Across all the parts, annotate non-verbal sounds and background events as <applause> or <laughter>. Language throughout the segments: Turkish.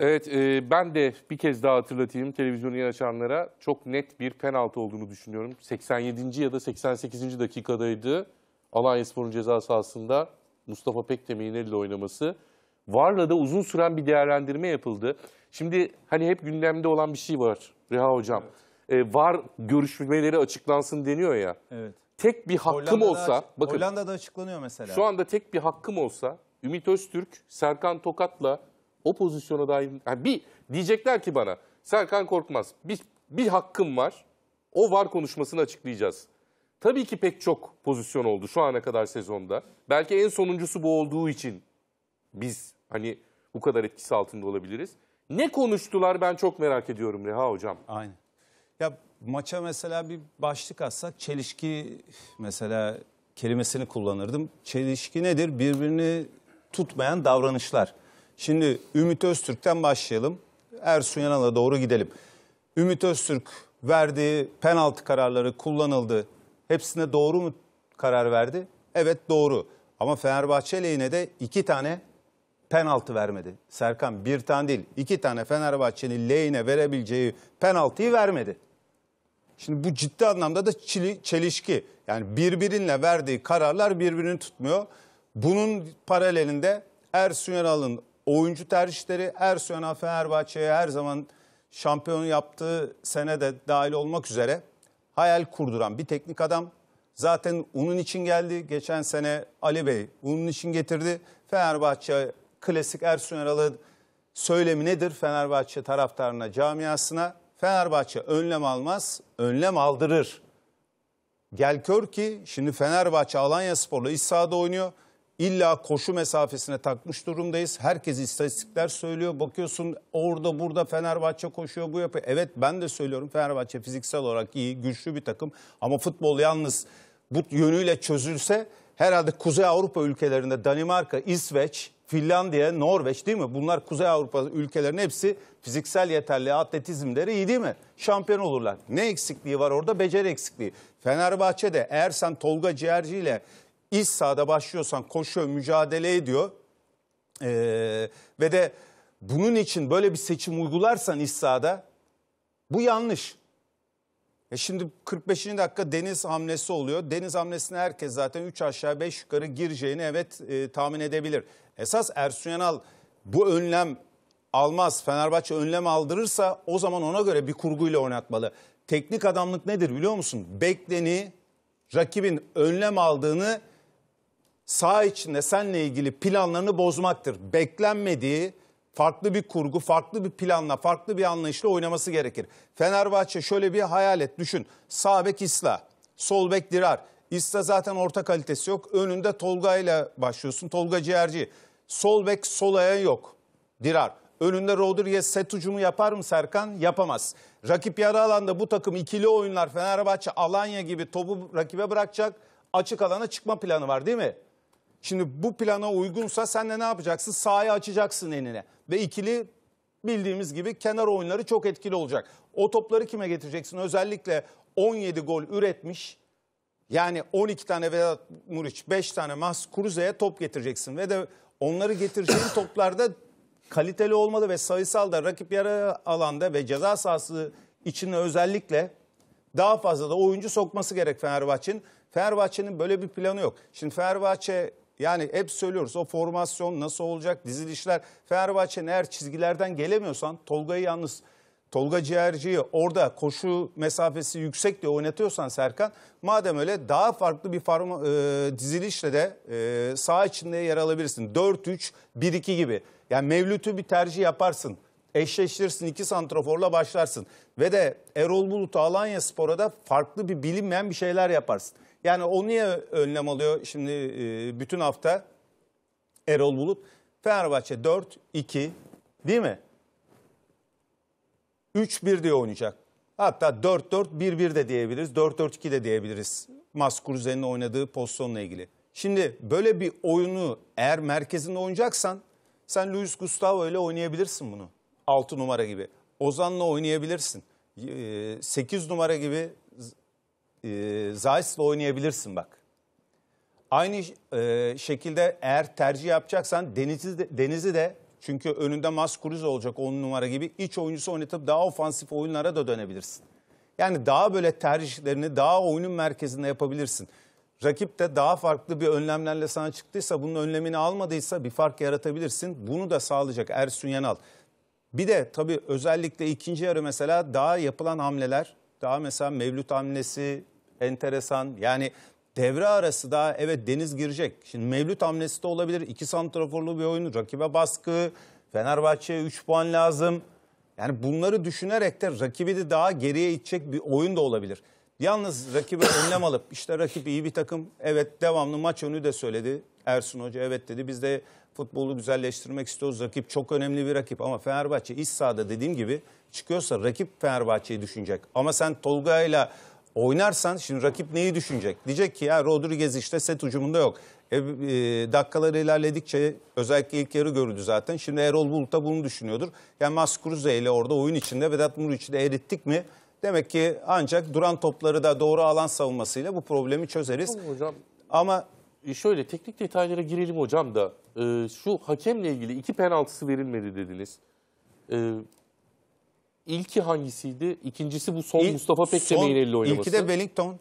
Evet e, ben de bir kez daha hatırlatayım televizyonu yer açanlara çok net bir penaltı olduğunu düşünüyorum. 87. ya da 88. dakikadaydı Alanya Spor'un ceza sahasında Mustafa Pekdemir'in eliyle oynaması. Varla da uzun süren bir değerlendirme yapıldı. Şimdi hani hep gündemde olan bir şey var Reha Hocam. Evet. E, var görüşmeleri açıklansın deniyor ya. Evet. Tek bir hakkım Hollanda'da, olsa, bakın. Hollanda'da açıklanıyor mesela. Şu anda tek bir hakkım olsa Ümit Öztürk, Serkan Tokat'la o pozisyona dair Yani bir diyecekler ki bana Serkan Korkmaz bir, bir hakkım var. O var konuşmasını açıklayacağız. Tabii ki pek çok pozisyon oldu şu ana kadar sezonda. Belki en sonuncusu bu olduğu için biz hani bu kadar etkisi altında olabiliriz. Ne konuştular ben çok merak ediyorum Reha hocam. Aynen. Ya maça mesela bir başlık atsak çelişki mesela kelimesini kullanırdım. Çelişki nedir? Birbirini tutmayan davranışlar. Şimdi Ümit Öztürk'ten başlayalım. Ersun Yanal'a doğru gidelim. Ümit Öztürk verdiği penaltı kararları kullanıldı. Hepsine doğru mu karar verdi? Evet doğru. Ama Fenerbahçe lehine de iki tane penaltı vermedi. Serkan bir tane değil iki tane Fenerbahçe'nin lehine verebileceği penaltıyı vermedi. Şimdi bu ciddi anlamda da çili, çelişki. Yani birbirinle verdiği kararlar birbirini tutmuyor. Bunun paralelinde Ersun Yanal'ın oyuncu tercihleri Ersoy'a, Fenerbahçe'ye her zaman şampiyon yaptığı sene de dahil olmak üzere hayal kurduran bir teknik adam. Zaten onun için geldi. Geçen sene Ali Bey onun için getirdi. Fenerbahçe klasik Ersun Eral'ın söylemi nedir Fenerbahçe taraftarına, camiasına? Fenerbahçe önlem almaz, önlem aldırır. Gel kör ki şimdi Fenerbahçe Alanya Spor'la iç sahada oynuyor illa koşu mesafesine takmış durumdayız. Herkes istatistikler söylüyor. Bakıyorsun orada burada Fenerbahçe koşuyor bu yapıyor. Evet ben de söylüyorum Fenerbahçe fiziksel olarak iyi, güçlü bir takım. Ama futbol yalnız bu yönüyle çözülse herhalde Kuzey Avrupa ülkelerinde Danimarka, İsveç, Finlandiya, Norveç değil mi? Bunlar Kuzey Avrupa ülkelerinin hepsi fiziksel yeterli atletizmleri iyi değil mi? Şampiyon olurlar. Ne eksikliği var orada? Beceri eksikliği. Fenerbahçe'de eğer sen Tolga Ciğerci ile iç sahada başlıyorsan koşuyor, mücadele ediyor. Ee, ve de bunun için böyle bir seçim uygularsan iç sahada bu yanlış. E şimdi 45. dakika deniz hamlesi oluyor. Deniz hamlesine herkes zaten 3 aşağı 5 yukarı gireceğini evet e, tahmin edebilir. Esas Ersun Yanal bu önlem almaz. Fenerbahçe önlem aldırırsa o zaman ona göre bir kurguyla oynatmalı. Teknik adamlık nedir biliyor musun? Bekleni rakibin önlem aldığını sağ içinde senle ilgili planlarını bozmaktır. Beklenmediği farklı bir kurgu, farklı bir planla, farklı bir anlayışla oynaması gerekir. Fenerbahçe şöyle bir hayal et düşün. Sağ bek İsla, sol bek Dirar. İsla zaten orta kalitesi yok. Önünde Tolga ile başlıyorsun. Tolga Ciğerci. Sol bek sol yok. Dirar. Önünde Rodriguez set ucumu yapar mı Serkan? Yapamaz. Rakip yarı alanda bu takım ikili oyunlar Fenerbahçe, Alanya gibi topu rakibe bırakacak. Açık alana çıkma planı var değil mi? Şimdi bu plana uygunsa sen de ne yapacaksın? Sahayı açacaksın enine. Ve ikili bildiğimiz gibi kenar oyunları çok etkili olacak. O topları kime getireceksin? Özellikle 17 gol üretmiş. Yani 12 tane Vedat Muriç, 5 tane Mas Kuruze'ye top getireceksin. Ve de onları getireceğin <coughs> toplarda kaliteli olmalı ve sayısal da rakip yara alanda ve ceza sahası içinde özellikle daha fazla da oyuncu sokması gerek Fenerbahçe'nin. Fenerbahçe'nin böyle bir planı yok. Şimdi Fenerbahçe yani hep söylüyoruz o formasyon nasıl olacak, dizilişler. Fenerbahçe'nin eğer çizgilerden gelemiyorsan Tolga'yı yalnız Tolga Ciğerci'yi orada koşu mesafesi yüksek diye oynatıyorsan Serkan madem öyle daha farklı bir farma, e, dizilişle de e, sağ içinde yer alabilirsin. 4-3-1-2 gibi. Yani Mevlüt'ü bir tercih yaparsın. Eşleştirirsin iki santraforla başlarsın. Ve de Erol Bulut Alanya Spor'a da farklı bir bilinmeyen bir şeyler yaparsın. Yani o niye önlem alıyor şimdi e, bütün hafta Erol Bulut? Fenerbahçe 4-2 değil mi? 3-1 diye oynayacak. Hatta 4-4-1-1 de diyebiliriz. 4-4-2 de diyebiliriz. Maskuruzen'in oynadığı pozisyonla ilgili. Şimdi böyle bir oyunu eğer merkezinde oynayacaksan sen Luis Gustavo ile oynayabilirsin bunu. 6 numara gibi. Ozan'la oynayabilirsin. 8 e, numara gibi e, ee, Zaist'le oynayabilirsin bak. Aynı e, şekilde eğer tercih yapacaksan Deniz'i de, Deniz'i de çünkü önünde Mas Maskuruz olacak 10 numara gibi iç oyuncusu oynatıp daha ofansif oyunlara da dönebilirsin. Yani daha böyle tercihlerini daha oyunun merkezinde yapabilirsin. Rakip de daha farklı bir önlemlerle sana çıktıysa bunun önlemini almadıysa bir fark yaratabilirsin. Bunu da sağlayacak Ersun Yanal. Bir de tabii özellikle ikinci yarı mesela daha yapılan hamleler daha mesela Mevlüt hamlesi, enteresan. Yani devre arası da evet Deniz girecek. Şimdi Mevlüt hamlesi de olabilir. İki santraforlu bir oyun, rakibe baskı, Fenerbahçe'ye 3 puan lazım. Yani bunları düşünerek de rakibi de daha geriye itecek bir oyun da olabilir. Yalnız rakibe <coughs> önlem alıp işte rakip iyi bir takım. Evet devamlı maç önü de söyledi Ersun Hoca. Evet dedi biz de futbolu güzelleştirmek istiyoruz. Rakip çok önemli bir rakip ama Fenerbahçe iç sahada dediğim gibi çıkıyorsa rakip Fenerbahçe'yi düşünecek. Ama sen Tolga'yla Oynarsan şimdi rakip neyi düşünecek? Diyecek ki ya Rodriguez işte set ucumunda yok. E, e, dakikaları ilerledikçe özellikle ilk yarı görüldü zaten. Şimdi Erol Bulut da bunu düşünüyordur. Yani Maskuruze ile orada oyun içinde Vedat Muriç'i de erittik mi? Demek ki ancak duran topları da doğru alan savunmasıyla bu problemi çözeriz. Tamam hocam. Ama e, şöyle teknik detaylara girelim hocam da. E, şu hakemle ilgili iki penaltısı verilmedi dediniz. E, İlki hangisiydi? İkincisi bu son İl, Mustafa Pekdemir'in eliyle oynaması. İlki de Wellington.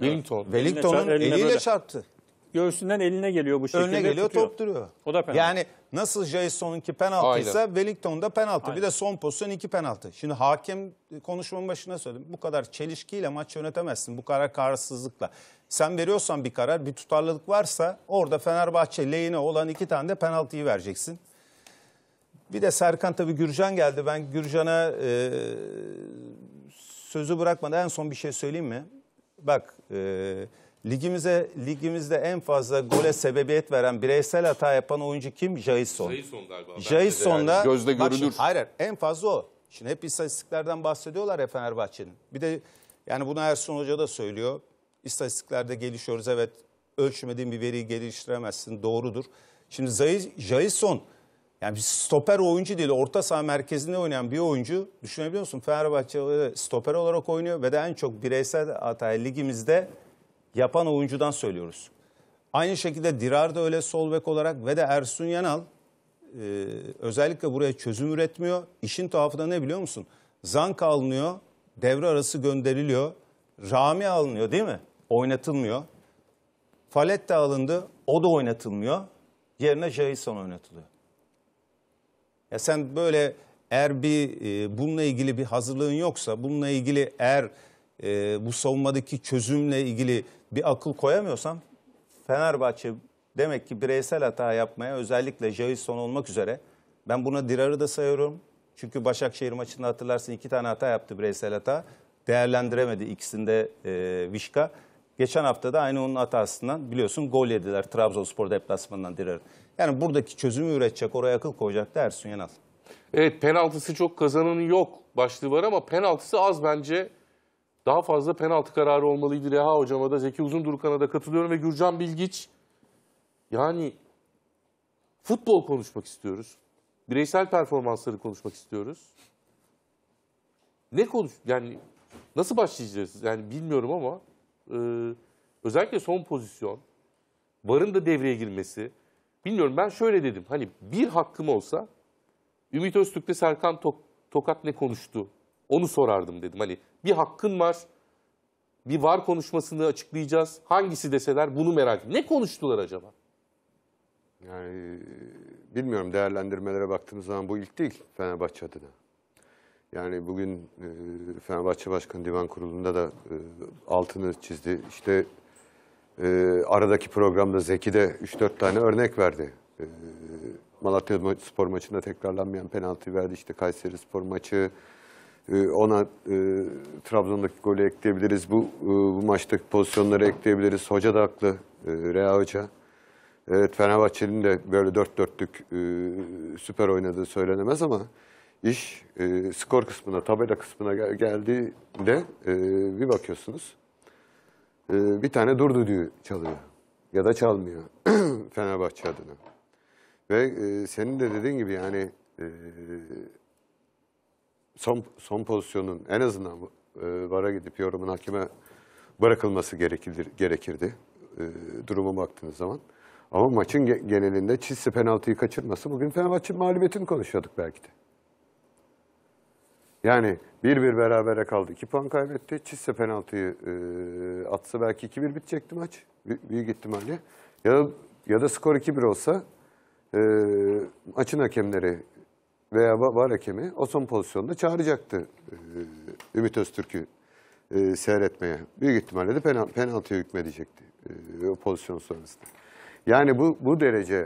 Wellington. Wellington'un eliyle, eliyle çarptı. Göğsünden eline geliyor bu şekilde. Önüne geliyor tutuyor. top duruyor. O da penaltı. Yani nasıl Jason'unki penaltıysa Aynen. Wellington'da penaltı. Aynen. Bir de son pozisyon iki penaltı. Şimdi hakem konuşmanın başına söyledim. Bu kadar çelişkiyle maç yönetemezsin. Bu kadar kararsızlıkla. Sen veriyorsan bir karar, bir tutarlılık varsa orada Fenerbahçe lehine olan iki tane de penaltıyı vereceksin. Bir de Serkan tabii Gürcan geldi. Ben Gürcan'a e, sözü bırakmadan en son bir şey söyleyeyim mi? Bak e, ligimize ligimizde en fazla gole sebebiyet veren bireysel hata yapan oyuncu kim? Jason. Jason galiba. Jason'da yani. gözde görülür. Şimdi, hayır, en fazla o. Şimdi hep istatistiklerden bahsediyorlar ya Fenerbahçe'nin. Bir de yani bunu Ersun Hoca da söylüyor. İstatistiklerde gelişiyoruz evet. Ölçmediğin bir veriyi geliştiremezsin. Doğrudur. Şimdi Jason yani bir stoper oyuncu değil, orta saha merkezinde oynayan bir oyuncu düşünebiliyor musun? Fenerbahçe stoper olarak oynuyor ve de en çok bireysel hatayı ligimizde yapan oyuncudan söylüyoruz. Aynı şekilde Dirar da öyle sol bek olarak ve de Ersun Yanal e, özellikle buraya çözüm üretmiyor. İşin tuhafı da ne biliyor musun? Zanka alınıyor, devre arası gönderiliyor. Rami alınıyor değil mi? Oynatılmıyor. de alındı, o da oynatılmıyor. Yerine Jason oynatılıyor. Ya sen böyle eğer bir e, bununla ilgili bir hazırlığın yoksa, bununla ilgili eğer e, bu savunmadaki çözümle ilgili bir akıl koyamıyorsan Fenerbahçe demek ki bireysel hata yapmaya özellikle Jason olmak üzere ben buna Dirar'ı da sayıyorum. Çünkü Başakşehir maçında hatırlarsın iki tane hata yaptı bireysel hata. Değerlendiremedi ikisinde e, Vişka. Geçen hafta da aynı onun hatasından biliyorsun gol yediler Trabzonspor deplasmanından direr. Yani buradaki çözümü üretecek, oraya akıl koyacak da Ersun Yanal. Evet penaltısı çok kazanın yok başlığı var ama penaltısı az bence. Daha fazla penaltı kararı olmalıydı Reha Hocam'a da Zeki Uzundurkan'a da katılıyorum ve Gürcan Bilgiç. Yani futbol konuşmak istiyoruz. Bireysel performansları konuşmak istiyoruz. Ne konuş yani nasıl başlayacağız? Yani bilmiyorum ama e, özellikle son pozisyon, VAR'ın da devreye girmesi. Bilmiyorum ben şöyle dedim. Hani bir hakkım olsa Ümit Öztürk'le Serkan Tok Tokat ne konuştu? Onu sorardım dedim. Hani bir hakkın var. Bir VAR konuşmasını açıklayacağız. Hangisi deseler bunu merak ediyorum. Ne konuştular acaba? Yani e, bilmiyorum değerlendirmelere baktığımız zaman bu ilk değil Fenerbahçe adına. Yani bugün e, Fenerbahçe Başkanı Divan Kurulu'nda da e, altını çizdi. İşte e, aradaki programda Zeki de 3-4 tane örnek verdi. E, Malatya spor maçında tekrarlanmayan penaltı verdi. İşte Kayseri spor maçı e, ona e, Trabzon'daki golü ekleyebiliriz. Bu, e, bu maçtaki pozisyonları ekleyebiliriz. Hoca da haklı. E, Rea Hoca. Evet Fenerbahçe'nin de böyle dört dörtlük e, süper oynadığı söylenemez ama iş e, skor kısmına, tabela kısmına gel geldiğinde e, bir bakıyorsunuz e, bir tane durdu düdüğü çalıyor ya da çalmıyor <clears throat> Fenerbahçe adına. Ve e, senin de dediğin gibi yani e, son, son pozisyonun en azından e, vara gidip yorumun hakime bırakılması gerekir, gerekirdi e, duruma baktığınız zaman. Ama maçın genelinde Çizse penaltıyı kaçırması bugün Fenerbahçe mağlubiyetini konuşuyorduk belki de. Yani bir bir berabere kaldı. İki puan kaybetti. Çizse penaltıyı e, atsa belki 2-1 bitecekti maç. Büyük ihtimalle. Ya da, ya da skor 2-1 olsa e, maçın hakemleri veya var hakemi o son pozisyonda çağıracaktı e, Ümit Öztürk'ü e, seyretmeye. Büyük ihtimalle de penal, penaltıya hükmedecekti e, o pozisyon sonrasında. Yani bu, bu derece